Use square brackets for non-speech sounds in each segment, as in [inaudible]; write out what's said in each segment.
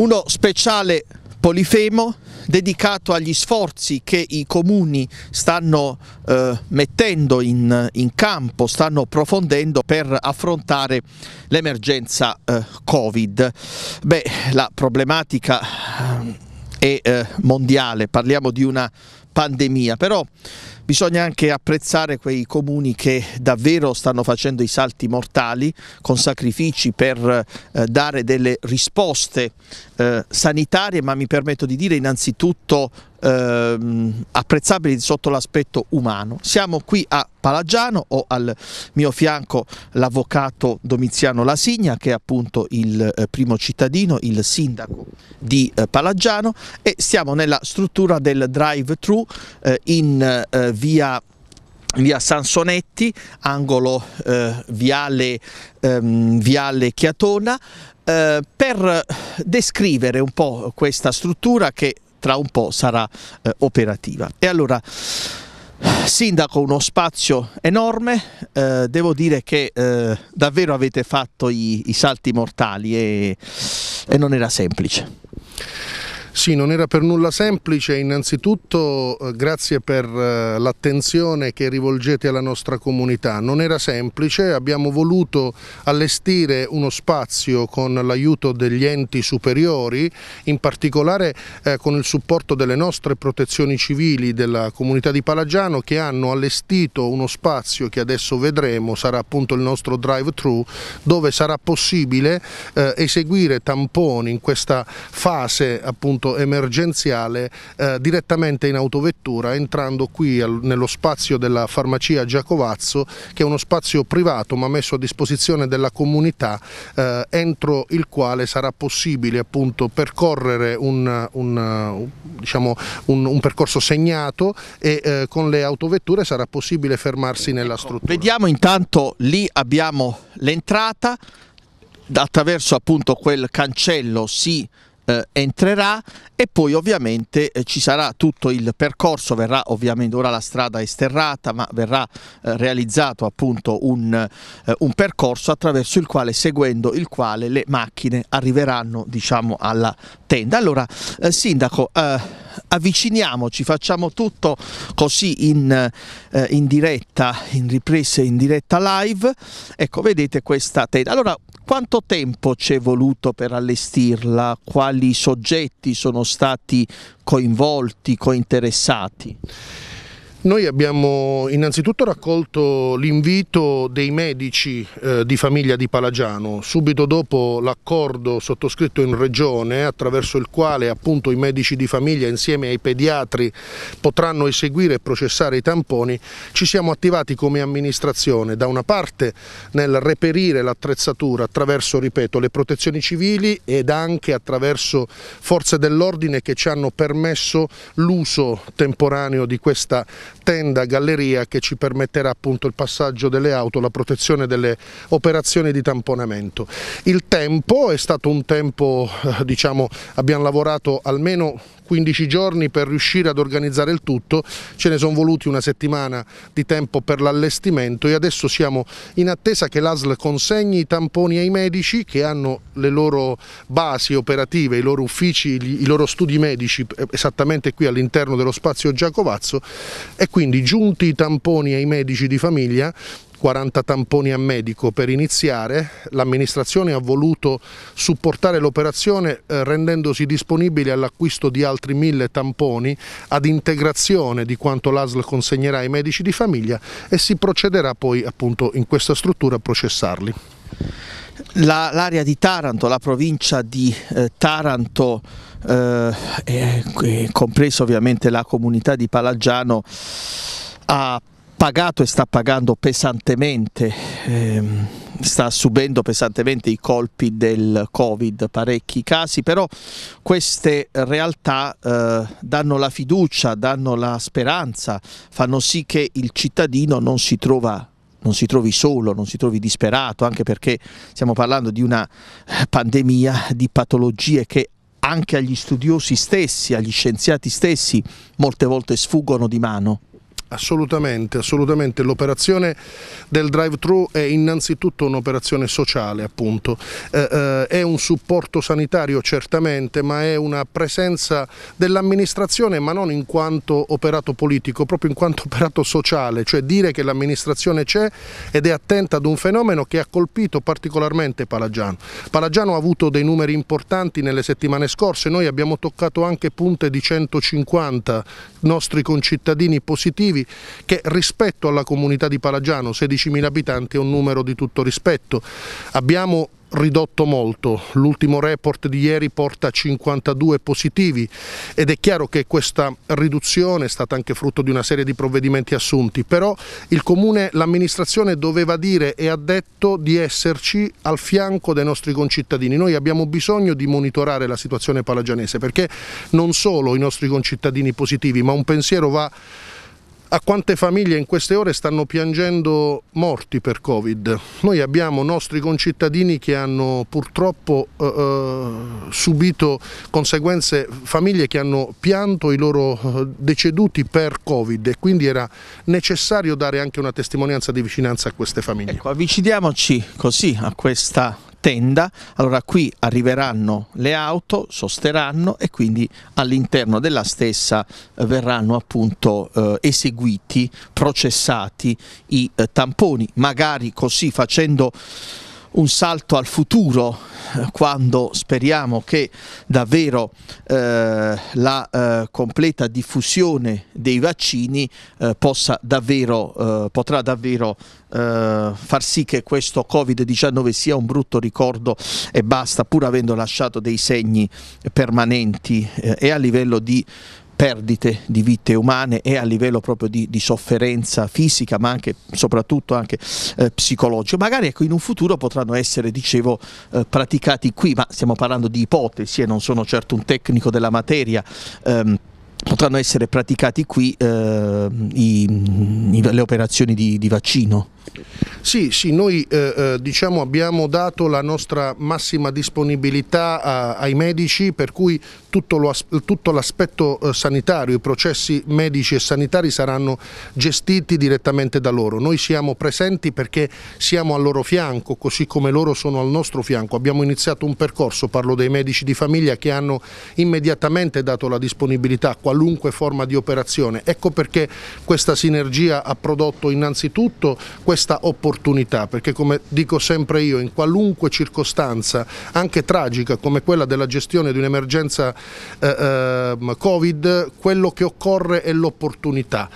Uno speciale polifemo dedicato agli sforzi che i comuni stanno eh, mettendo in, in, campo, stanno approfondendo per affrontare l'emergenza eh, Covid. Beh, la problematica eh, è eh, mondiale, parliamo di una pandemia, però bisogna anche apprezzare quei comuni che davvero stanno facendo i salti mortali con sacrifici per eh, dare delle risposte eh, sanitarie, ma mi permetto di dire innanzitutto ehm, apprezzabili sotto l'aspetto umano. Siamo qui a Palagiano, ho al mio fianco l'avvocato Domiziano Lasigna che è appunto il eh, primo cittadino, il sindaco di eh, Palagiano e siamo nella struttura del drive-thru eh, in eh, via via Sansonetti, angolo eh, viale, ehm, viale Chiatona, eh, per descrivere un po' questa struttura che tra un po' sarà eh, operativa. E allora, Sindaco, uno spazio enorme, eh, devo dire che eh, davvero avete fatto i, i salti mortali e, e non era semplice. Sì, non era per nulla semplice, innanzitutto eh, grazie per eh, l'attenzione che rivolgete alla nostra comunità, non era semplice, abbiamo voluto allestire uno spazio con l'aiuto degli enti superiori, in particolare eh, con il supporto delle nostre protezioni civili della comunità di Palagiano che hanno allestito uno spazio che adesso vedremo, sarà appunto il nostro drive-thru, dove sarà possibile eseguire tamponi in questa fase appunto aiuto emergenziale eh, direttamente in autovettura entrando qui al, nello spazio della farmacia Giacovazzo che è uno spazio privato ma messo a disposizione della comunità eh, entro il quale sarà possibile appunto percorrere un, un, diciamo, un, un percorso segnato e eh, con le autovetture sarà possibile fermarsi nella ecco, struttura. Vediamo intanto lì abbiamo l'entrata attraverso appunto quel cancello si eh, entrerà e poi ovviamente eh, ci sarà tutto il percorso, verrà ovviamente ora la strada esterrata ma verrà eh, realizzato appunto un, eh, un, percorso attraverso il quale seguendo il quale le macchine arriveranno diciamo alla tenda. Allora eh, Sindaco eh, avviciniamoci, facciamo tutto così in, in diretta, in riprese, in diretta live, ecco vedete questa tenda. Allora quanto tempo ci è voluto per allestirla? Quali soggetti sono stati coinvolti, cointeressati? Noi abbiamo innanzitutto raccolto l'invito dei medici eh, di famiglia di Palagiano subito dopo l'accordo sottoscritto in regione attraverso il quale appunto i medici di famiglia insieme ai pediatri potranno eseguire e processare i tamponi ci siamo attivati come amministrazione da una parte nel reperire l'attrezzatura attraverso ripeto le protezioni civili ed anche attraverso forze dell'ordine che ci hanno permesso l'uso temporaneo di questa tenda, galleria che ci permetterà appunto il passaggio delle auto, la protezione delle operazioni di tamponamento. Il tempo è stato un tempo, eh, diciamo, abbiamo lavorato almeno 15 giorni per riuscire ad organizzare il tutto, ce ne sono voluti una settimana di tempo per l'allestimento e adesso siamo in attesa che l'ASL consegni i tamponi ai medici che hanno le loro basi operative, i loro uffici, i loro studi medici eh, esattamente qui all'interno dello spazio Giacovazzo e quindi giunti i tamponi ai medici di famiglia 40 tamponi a medico per iniziare, l'amministrazione ha voluto supportare l'operazione eh, rendendosi disponibile all'acquisto di altri 1000 tamponi ad integrazione di quanto l'ASL consegnerà ai medici di famiglia e si procederà poi appunto in questa struttura a processarli l'area la, di Taranto, la provincia di eh, Taranto, eh, compresa ovviamente la comunità di Palaggiano, ha pagato e sta pagando pesantemente, ehm, sta subendo pesantemente i colpi del Covid, parecchi casi, però queste realtà eh, danno la fiducia, danno la speranza, fanno sì che il cittadino non si trova non si trovi solo, non si trovi disperato, anche perché stiamo parlando di una eh, pandemia di patologie che anche agli studiosi stessi, agli scienziati stessi, molte volte sfuggono di mano. Assolutamente, assolutamente. L'operazione del drive-thru è innanzitutto un'operazione sociale, appunto. Eh, eh, è un supporto sanitario certamente, ma è una presenza dell'amministrazione, ma non in quanto operato politico, proprio in quanto [laughs] operato sociale, cioè dire che l'amministrazione c'è ed è attenta ad un fenomeno che ha colpito particolarmente Palagiano. Palagiano ha avuto dei numeri importanti nelle settimane scorse, noi abbiamo toccato anche punte di 150 nostri concittadini positivi che rispetto alla comunità di Palagiano, 16.000 abitanti è un numero di tutto rispetto. Abbiamo ridotto molto, l'ultimo report di ieri porta 52 positivi ed è chiaro che questa riduzione è stata anche frutto di una serie di provvedimenti assunti, però il Comune, l'amministrazione doveva dire e ha detto di esserci al fianco dei nostri concittadini, noi abbiamo bisogno di monitorare la situazione palagianese perché non solo i nostri concittadini positivi ma un pensiero va a quante famiglie in queste ore stanno piangendo morti per Covid. Noi abbiamo nostri concittadini che hanno purtroppo eh, eh subito conseguenze, famiglie che hanno pianto i loro eh, deceduti per Covid e quindi era necessario dare anche una testimonianza di vicinanza a queste famiglie. Ecco, avviciniamoci così a questa tenda, allora qui arriveranno le auto, sosteranno e quindi all'interno della stessa eh, verranno appunto eh, eseguiti, processati i eh, tamponi, magari così facendo un salto al futuro eh, quando speriamo che davvero eh, la eh, completa diffusione dei vaccini eh, possa davvero, eh, potrà davvero eh, far sì che questo Covid-19 sia un brutto ricordo e basta, pur avendo lasciato dei segni permanenti e a livello di perdite di vite umane e a livello proprio di, di sofferenza fisica ma anche soprattutto anche eh, psicologica. Magari ecco, in un futuro potranno essere, dicevo, eh, praticati qui, ma stiamo parlando di ipotesi e non sono certo un tecnico della materia. Ehm, potranno essere praticati qui eh, i, i, le operazioni di, di vaccino? Sì, sì noi eh, eh, diciamo abbiamo dato la nostra massima disponibilità a, ai medici per cui tutto l'aspetto eh, sanitario, i processi medici e sanitari saranno gestiti direttamente da loro. Noi siamo presenti perché siamo al loro fianco, così come loro sono al nostro fianco. Abbiamo iniziato un percorso, parlo dei medici di famiglia che hanno immediatamente dato la disponibilità a qualunque forma di operazione. Ecco perché questa sinergia ha prodotto innanzitutto questa opportunità opportunità, perché come dico sempre io, in qualunque circostanza, anche tragica come quella della gestione di un'emergenza eh, eh, Covid, quello che occorre è l'opportunità.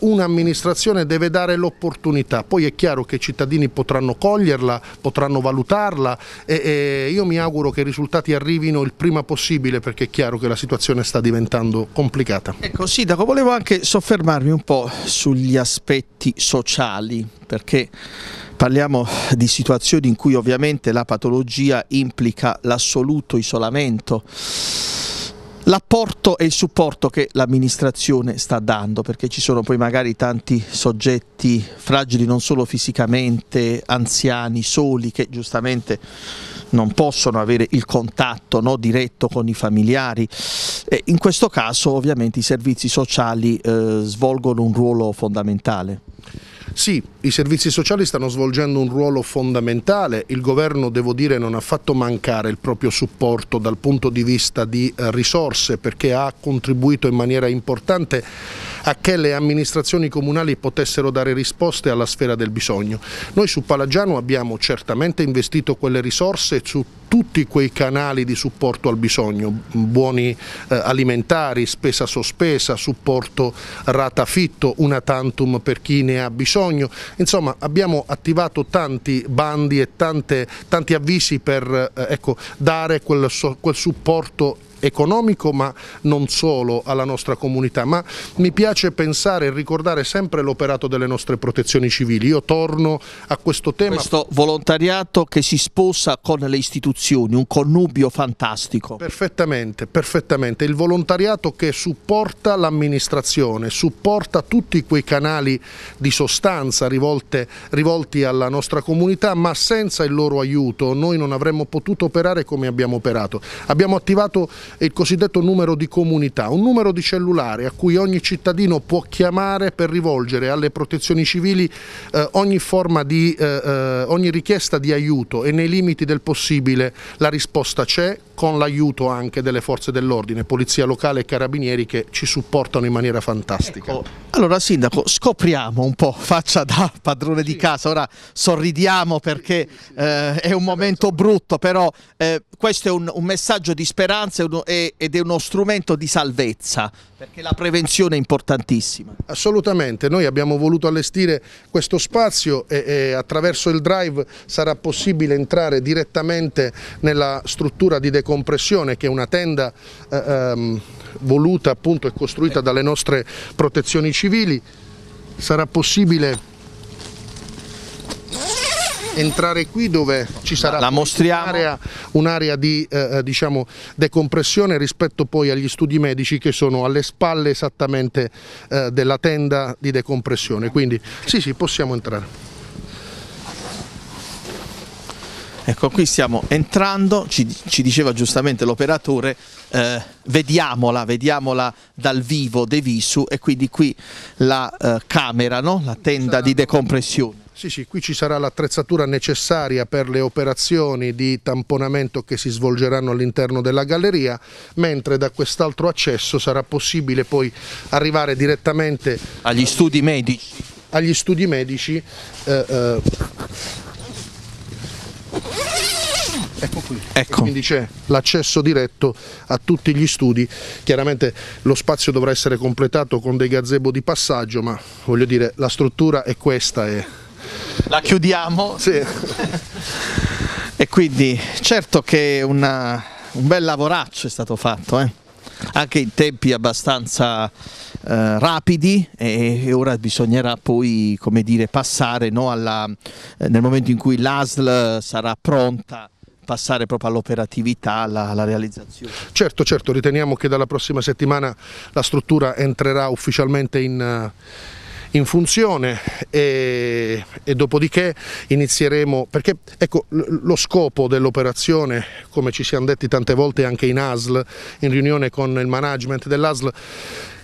Un'amministrazione deve dare l'opportunità, poi è chiaro che i cittadini potranno coglierla, potranno valutarla e, e io mi auguro che i risultati arrivino il prima possibile perché è chiaro che la situazione sta diventando complicata. Ecco Sindaco, volevo anche soffermarmi un po' sugli aspetti sociali perché parliamo di situazioni in cui ovviamente la patologia implica l'assoluto isolamento l'apporto e il supporto che l'amministrazione sta dando perché ci sono poi magari tanti soggetti fragili non solo fisicamente, anziani, soli che giustamente non possono avere il contatto no, diretto con i familiari e in questo caso ovviamente i servizi sociali eh, svolgono un ruolo fondamentale. Sì, i servizi sociali stanno svolgendo un ruolo fondamentale, il governo devo dire non ha fatto mancare il proprio supporto dal punto di vista di eh, risorse perché ha contribuito in maniera importante a che le amministrazioni comunali potessero dare risposte alla sfera del bisogno. Noi su Palagiano abbiamo certamente investito quelle risorse su tutti quei canali di supporto al bisogno, buoni eh, alimentari, spesa sospesa, supporto rata fitto, una tantum per chi ne ha bisogno, insomma abbiamo attivato tanti bandi e tante, tanti avvisi per eh, ecco, dare quel, quel supporto economico ma non solo alla nostra comunità, ma mi piace pensare e ricordare sempre l'operato delle nostre protezioni civili. Io torno a questo tema. Questo volontariato che si sposa con le istituzioni, un connubio fantastico. Perfettamente, perfettamente. Il volontariato che supporta l'amministrazione, supporta tutti quei canali di sostanza rivolte, rivolti alla nostra comunità, ma senza il loro aiuto noi non avremmo potuto operare come abbiamo operato. Abbiamo attivato il cosiddetto numero di comunità, un numero di cellulare a cui ogni cittadino può chiamare per rivolgere alle protezioni civili eh, ogni forma di eh, eh, ogni richiesta di aiuto e nei limiti del possibile la risposta c'è con l'aiuto anche delle forze dell'ordine, polizia locale e carabinieri che ci supportano in maniera fantastica. Ecco. Allora sindaco, scopriamo un po', [laughs] faccia da padrone di casa, ora sorridiamo perché eh, è un momento brutto, però eh, questo è un, un messaggio di speranza, è è, ed è uno strumento di salvezza, perché la prevenzione è importantissima. Assolutamente, noi abbiamo voluto allestire questo spazio e, e attraverso il drive sarà possibile entrare direttamente nella struttura di decompressione che è una tenda eh, ehm, voluta appunto e costruita dalle nostre protezioni civili. Sarà possibile entrare qui dove ci sarà un'area, un di eh, eh, diciamo, decompressione rispetto poi agli studi medici che sono alle spalle esattamente eh, della tenda di decompressione, quindi sì sì possiamo entrare. Ecco, qui stiamo entrando, ci, ci diceva giustamente l'operatore, eh, vediamola, vediamola dal vivo, de visu, e quindi qui la eh, camera, no? la tenda di decompressione. Sì, sì, qui ci sarà l'attrezzatura necessaria per le operazioni di tamponamento che si svolgeranno all'interno della galleria, mentre da quest'altro accesso sarà possibile poi arrivare direttamente agli studi medici. Agli studi medici eh, eh. Ecco qui, ecco. quindi c'è l'accesso diretto a tutti gli studi, chiaramente lo spazio dovrà essere completato con dei gazebo di passaggio ma voglio dire la struttura è questa È... La chiudiamo. Sì. e quindi certo che una, un bel lavoraccio è stato fatto, eh? anche in tempi abbastanza eh, rapidi e, e, ora bisognerà poi come dire, passare no, alla, eh, nel momento in cui l'ASL sarà pronta passare proprio all'operatività, alla, alla, realizzazione. Certo, certo, riteniamo che dalla prossima settimana la struttura entrerà ufficialmente in... Uh in funzione e, e dopodiché inizieremo, perché ecco, lo scopo dell'operazione, come ci siamo detti tante volte anche in ASL, in riunione con il management dell'ASL,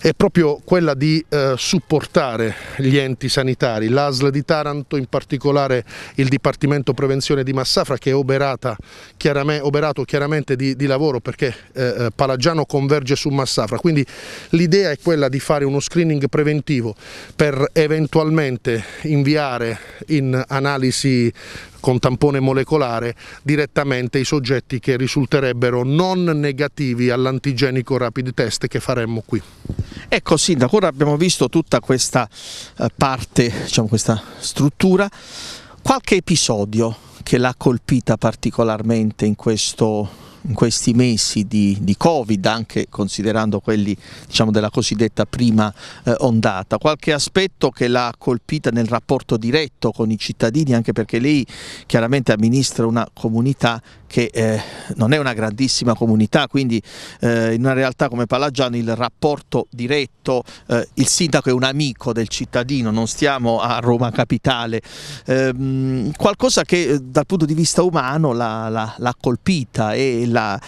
è proprio quella di eh, supportare gli enti sanitari, l'ASL di Taranto, in particolare il Dipartimento Prevenzione di Massafra che è oberata, chiaramente, oberato chiaramente di, di lavoro perché eh, eh, Palagiano converge su Massafra, quindi l'idea è quella di fare uno screening preventivo per eventualmente inviare in analisi con tampone molecolare direttamente i soggetti che risulterebbero non negativi all'antigenico rapid test che faremmo qui. Ecco Sindaco, ora abbiamo visto tutta questa eh, parte, diciamo questa struttura, qualche episodio che l'ha colpita particolarmente in questo in questi mesi di, di Covid, anche considerando quelli diciamo, della cosiddetta prima eh, ondata. Qualche aspetto che l'ha colpita nel rapporto diretto con i cittadini, anche perché lei chiaramente amministra una comunità che eh, non è una grandissima comunità, quindi eh, in una realtà come Palagiano il rapporto diretto, eh, il sindaco è un amico del cittadino, non stiamo a Roma Capitale, ehm, qualcosa che eh, dal punto di vista umano l'ha, colpita e l'ha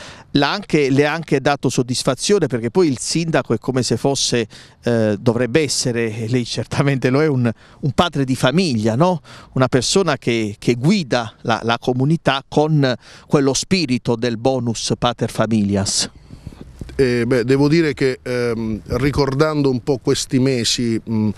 anche, le ha anche dato soddisfazione perché poi il sindaco è come se fosse, eh, dovrebbe essere, e lei certamente lo è, un, un padre di famiglia, no? una persona che, che guida la, la comunità con quello spirito del bonus pater familias. Eh, beh, devo dire che ehm, ricordando un po' questi mesi mh,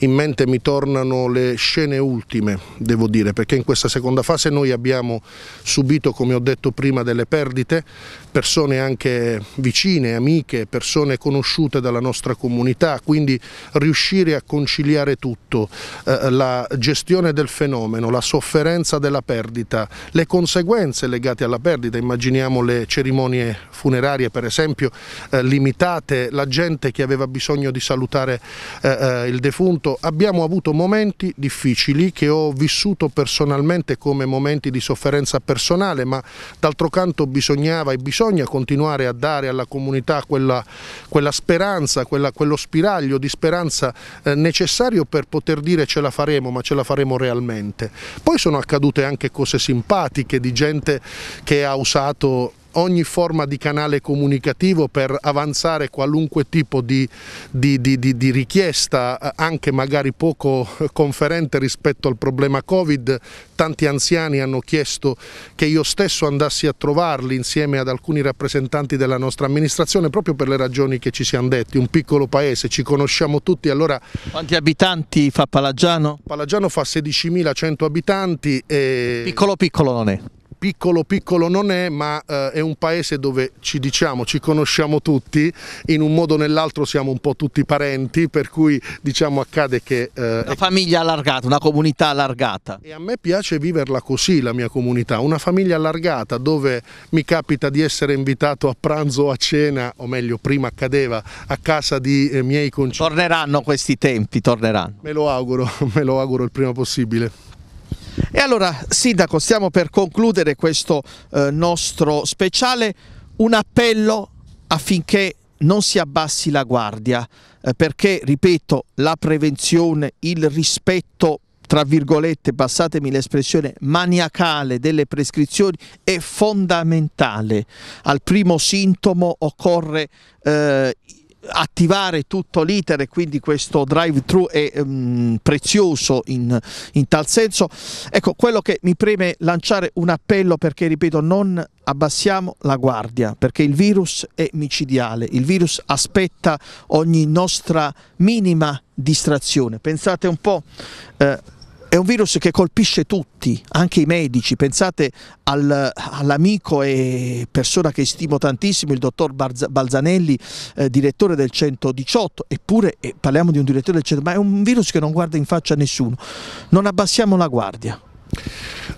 in mente mi tornano le scene ultime, devo dire, perché in questa seconda fase noi abbiamo subito, come ho detto prima, delle perdite persone anche vicine, amiche, persone conosciute dalla nostra comunità, quindi riuscire a conciliare tutto, eh, la gestione del fenomeno, la sofferenza della perdita, le conseguenze legate alla perdita, immaginiamo le cerimonie funerarie per esempio eh, limitate, la gente che aveva bisogno di salutare eh, eh il defunto, abbiamo avuto momenti difficili che ho vissuto personalmente come momenti di sofferenza personale, ma d'altro canto bisognava e bisognava bisogna continuare a dare alla comunità quella, quella speranza, quella, quello spiraglio di speranza eh, necessario per poter dire ce la faremo, ma ce la faremo realmente. Poi sono accadute anche cose simpatiche di gente che ha usato ogni forma di canale comunicativo per avanzare qualunque tipo di, di, di, di, richiesta, eh, anche magari poco conferente rispetto al problema Covid. Tanti anziani hanno chiesto che io stesso andassi a trovarli insieme ad alcuni rappresentanti della nostra amministrazione proprio per le ragioni che ci siamo detti. Un piccolo paese, ci conosciamo tutti. Allora... Quanti abitanti fa Palagiano? Palagiano fa 16.100 abitanti. E... Piccolo piccolo non è piccolo piccolo non è, ma eh, è un paese dove ci diciamo, ci conosciamo tutti, in un modo o nell'altro siamo un po' tutti parenti, per cui diciamo accade che... Eh, una famiglia allargata, una comunità allargata. E a me piace viverla così, la mia comunità, una famiglia allargata dove mi capita di essere invitato a pranzo o a cena, o meglio prima accadeva, a casa di eh, miei concini. Torneranno questi tempi, torneranno. Me lo auguro, [laughs] me lo auguro il prima possibile. E allora, Sindaco, stiamo per concludere questo eh, nostro speciale, un appello affinché non si abbassi la guardia, eh, perché, ripeto, la prevenzione, il rispetto tra virgolette, passatemi l'espressione, maniacale delle prescrizioni è fondamentale. Al primo sintomo occorre eh, attivare tutto l'iter e quindi questo drive-thru è um, prezioso in, in, tal senso. Ecco, quello che mi preme lanciare un appello perché, ripeto, non abbassiamo la guardia perché il virus è micidiale, il virus aspetta ogni nostra minima distrazione. Pensate un po'... Eh, è un virus che colpisce tutti, anche i medici. Pensate al, all'amico e persona che stimo tantissimo, il dottor Barza, Balzanelli, eh, direttore del 118, eppure eh, parliamo di un direttore del 118, ma è un virus che non guarda in faccia a nessuno. Non abbassiamo la guardia.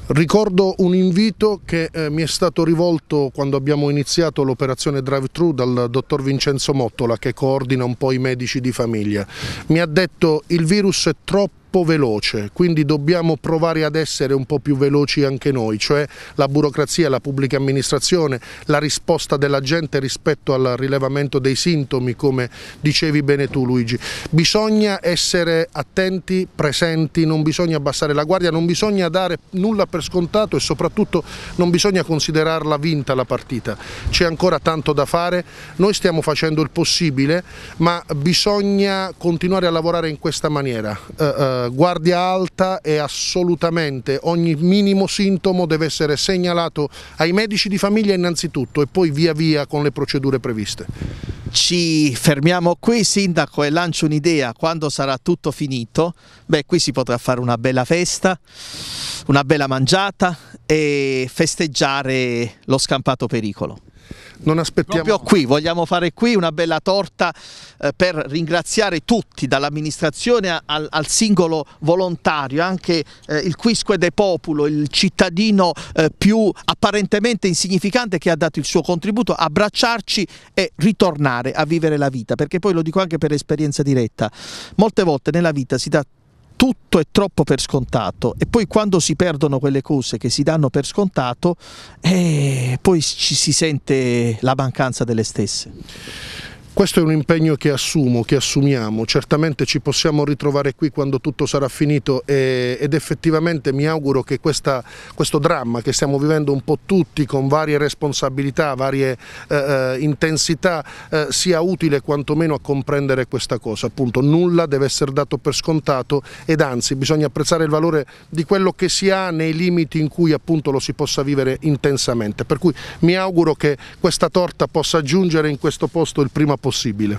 Ricordo un invito che eh, mi è stato rivolto quando abbiamo iniziato l'operazione drive-thru dal dottor Vincenzo Mottola che coordina un po' i medici di famiglia. Mi ha detto il virus è troppo veloce, quindi dobbiamo provare ad essere un po' più veloci anche noi, cioè la burocrazia, la pubblica amministrazione, la risposta della gente rispetto al rilevamento dei sintomi, come dicevi bene tu Luigi. Bisogna essere attenti, presenti, non bisogna abbassare la guardia, non bisogna dare nulla per scontato e soprattutto non bisogna considerarla vinta la partita, c'è ancora tanto da fare, noi stiamo facendo il possibile ma bisogna continuare a lavorare in questa maniera, eh, eh, guardia alta e assolutamente ogni minimo sintomo deve essere segnalato ai medici di famiglia innanzitutto e poi via via con le procedure previste ci fermiamo qui sindaco e lancio un'idea quando sarà tutto finito beh qui si potrà fare una bella festa una bella mangiata e festeggiare lo scampato pericolo non aspettiamo proprio qui vogliamo fare qui una bella torta eh, per ringraziare tutti dall'amministrazione al, al, singolo volontario anche eh, il quisque de populo il cittadino eh, più apparentemente insignificante che ha dato il suo contributo abbracciarci e ritornare imparare a vivere la vita, perché poi lo dico anche per esperienza diretta, molte volte nella vita si dà tutto è troppo per scontato e poi quando si perdono quelle cose che si danno per scontato, eh, poi ci si sente la mancanza delle stesse. Questo è un impegno che assumo, che assumiamo, certamente ci possiamo ritrovare qui quando tutto sarà finito e, ed effettivamente mi auguro che questa, questo dramma che stiamo vivendo un po' tutti con varie responsabilità, varie eh, eh, intensità eh, sia utile quantomeno a comprendere questa cosa, appunto nulla deve essere dato per scontato ed anzi bisogna apprezzare il valore di quello che si ha nei limiti in cui appunto lo si possa vivere intensamente, per cui mi auguro che questa torta possa giungere in questo posto il prima possibile possibile.